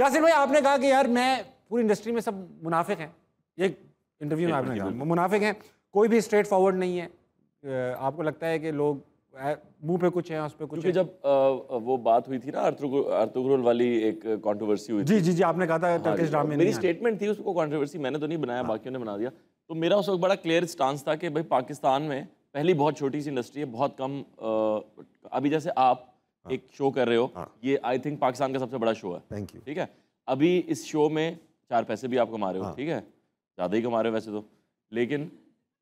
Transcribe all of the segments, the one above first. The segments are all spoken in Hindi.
यासिर भाई आपने कहा कि यार मैं पूरी इंडस्ट्री में सब मुनाफिक हैं एक इंटरव्यू में आपने कहा मुनाफिक हैं कोई भी स्ट्रेट फॉरवर्ड नहीं है आपको लगता है कि लोग मुंह पे कुछ है उस पर कुछ क्योंकि जब वो बात हुई थी ना अर्तुगुरल वाली एक कंट्रोवर्सी हुई जी जी जी आपने कहा था टर्किश हाँ ड्रामे मेरी स्टेटमेंट थी उसको कंट्रोवर्सी मैंने तो नहीं बनाया हाँ। बाकी ने बना दिया तो मेरा उस वक्त बड़ा क्लियर स्टांस था कि भाई पाकिस्तान में पहली बहुत छोटी सी इंडस्ट्री है बहुत कम अभी जैसे आप हाँ। एक शो कर रहे हो हाँ। ये आई थिंक पाकिस्तान का सबसे बड़ा शो है थैंक यू ठीक है अभी इस शो में चार पैसे भी आप कमा रहे हो हाँ। ठीक है ज़्यादा ही कमा रहे हो वैसे तो लेकिन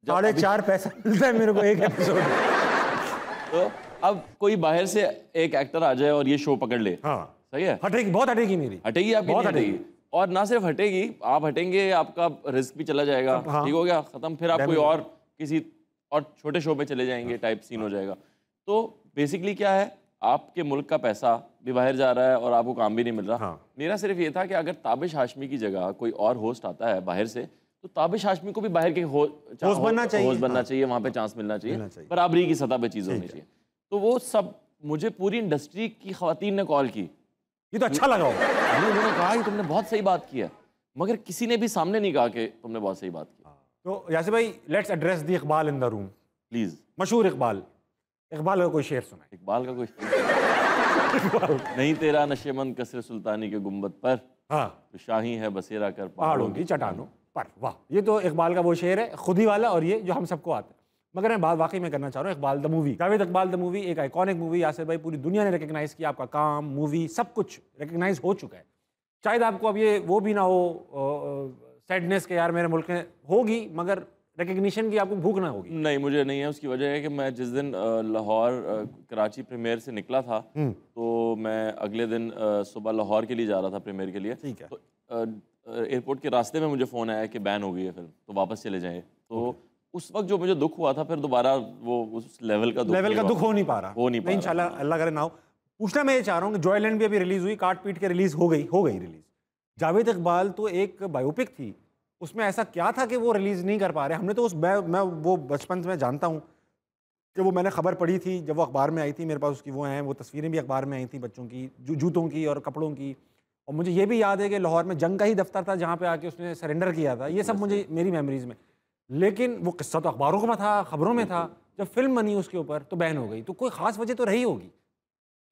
साढ़े चार पैसा मिलता है मेरे को एक एपिसोड तो अब कोई बाहर से एक एक्टर आ जाए और ये शो पकड़ ले हाँ सही है हटेगी बहुत हटेगी मेरी हटेगी आप बहुत हटेगी और ना सिर्फ हटेगी आप हटेंगे आपका रिस्क भी चला जाएगा ठीक हो गया खत्म फिर आप कोई और किसी और छोटे शो पे चले जाएंगे टाइप सीन हो जाएगा तो बेसिकली क्या है आपके मुल्क का पैसा भी बाहर जा रहा है और आपको काम भी नहीं मिल रहा हाँ। मेरा सिर्फ ये था कि अगर ताबिश हाशमी की जगह कोई और होस्ट आता है बाहर से तो ताबिश हाशमी को भी बाहर के हो, होस्ट बनना चाहिए होस्ट बनना हाँ। चाहिए वहाँ पे चांस मिलना चाहिए बराबरी की सतह पर चीज़ होनी चाहिए तो वो सब मुझे पूरी इंडस्ट्री की खातन ने कॉल की ये तो अच्छा लगा उन्होंने कहा कि तुमने बहुत सही बात की है मगर किसी ने भी सामने नहीं कहा कि तुमने बहुत सही बात की हाँ। तो यासिर भाई let's address the Iqbal in the room please मशहूर इकबाल इकबाल का कोई शेर सुना इकबाल का कोई नहीं तेरा नशेमंद कसर सुल्तानी के गुम्बद पर हाँ तो शाही है बसेरा कर पहाड़ों की चटानों पर वाह ये तो इकबाल का वो शेर है खुद ही वाला और ये जो हम सबको आता है मगर मैं बात वाकई में करना चाह रहा हूँ Iqbal the movie Javed Iqbal the movie एक आइकॉनिक मूवी यासिर भाई पूरी दुनिया ने रिकगनाइज़ किया आपका काम मूवी सब कुछ रिकगनाइज हो चुका है शायद आपको अब ये वो भी ना हो सैडनेस के यार मेरे मुल्क में होगी मगर रिकग्निशन की आपको भूख ना होगी नहीं मुझे नहीं है उसकी वजह है कि मैं जिस दिन लाहौर कराची प्रीमियर से निकला था हम्म। तो मैं अगले दिन सुबह लाहौर के लिए जा रहा था प्रीमियर के लिए ठीक है तो एयरपोर्ट के रास्ते में मुझे फ़ोन आया कि बैन हो गई है फिल्म तो वापस चले जाएँ तो उस वक्त जो मुझे दुख हुआ था फिर दोबारा वो उस लेवल का दुख लेवल का दुख हो नहीं पा रहा हो नहीं पा रहा अल्लाह करे ना हो पूछना मैं ये चाह रहा हूँ कि जॉयलैंड भी अभी रिलीज़ हुई काट पीट के रिलीज़ हो गई हो गई रिलीज़ जावेद इकबाल तो एक बायोपिक थी उसमें ऐसा क्या था कि वो रिलीज़ नहीं कर पा रहे हमने तो उस मैं मैं वो बचपन में जानता हूँ कि वो मैंने खबर पढ़ी थी जब वो अखबार में आई थी मेरे पास उसकी वो हैं वो तस्वीरें भी अखबार में आई थी बच्चों की जू, जूतों की और कपड़ों की और मुझे ये भी याद है कि लाहौर में जंग का ही दफ्तर था जहाँ पे आके उसने सरेंडर किया था ये सब मुझे मेरी मेमोरीज में लेकिन वो किस्सा तो अखबारों में था खबरों में था जब फिल्म बनी उसके ऊपर तो बैन हो गई तो कोई ख़ास वजह तो रही होगी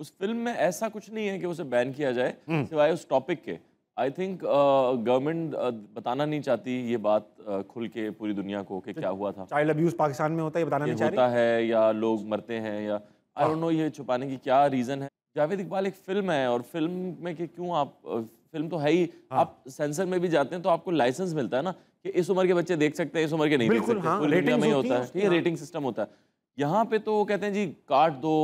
उस फिल्म में ऐसा कुछ नहीं है कि उसे बैन किया जाए हम्म। सिवाय उस टॉपिक के आई थिंक गवर्नमेंट बताना नहीं चाहती ये बात uh, खुल के पूरी दुनिया को कि क्या हुआ था चाइल्ड अब्यूज पाकिस्तान में होता है बताना नहीं चाह होता है या लोग मरते हैं या आई डोंट नो ये छुपाने की क्या रीज़न है जावेद इकबाल एक फिल्म है और फिल्म में कि क्यों आप फिल्म uh, तो है ही हाँ। आप सेंसर में भी जाते हैं तो आपको लाइसेंस मिलता है ना कि इस उम्र के बच्चे देख सकते हैं इस उम्र के नहीं देख सकते हाँ, पूरी में ही होता है ये रेटिंग हाँ। सिस्टम होता है यहाँ पे तो वो कहते हैं जी काट दो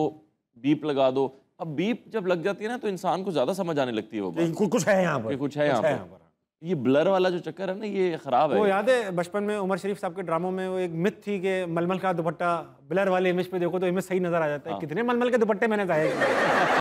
बीप लगा दो अब बीप जब लग जाती है ना तो इंसान को ज्यादा समझ आने लगती है वो कुछ है यहाँ पर कुछ है यहाँ पर ये ब्लर वाला जो चक्कर है ना ये खराब है वो याद है बचपन में उमर शरीफ साहब के ड्रामों में वो एक मिथ थी कि मलमल का दुपट्टा ब्लर वाले इमेज पे देखो तो इमेज सही नजर आ जाता है हाँ। कितने मलमल के दुपट्टे मैंने जाए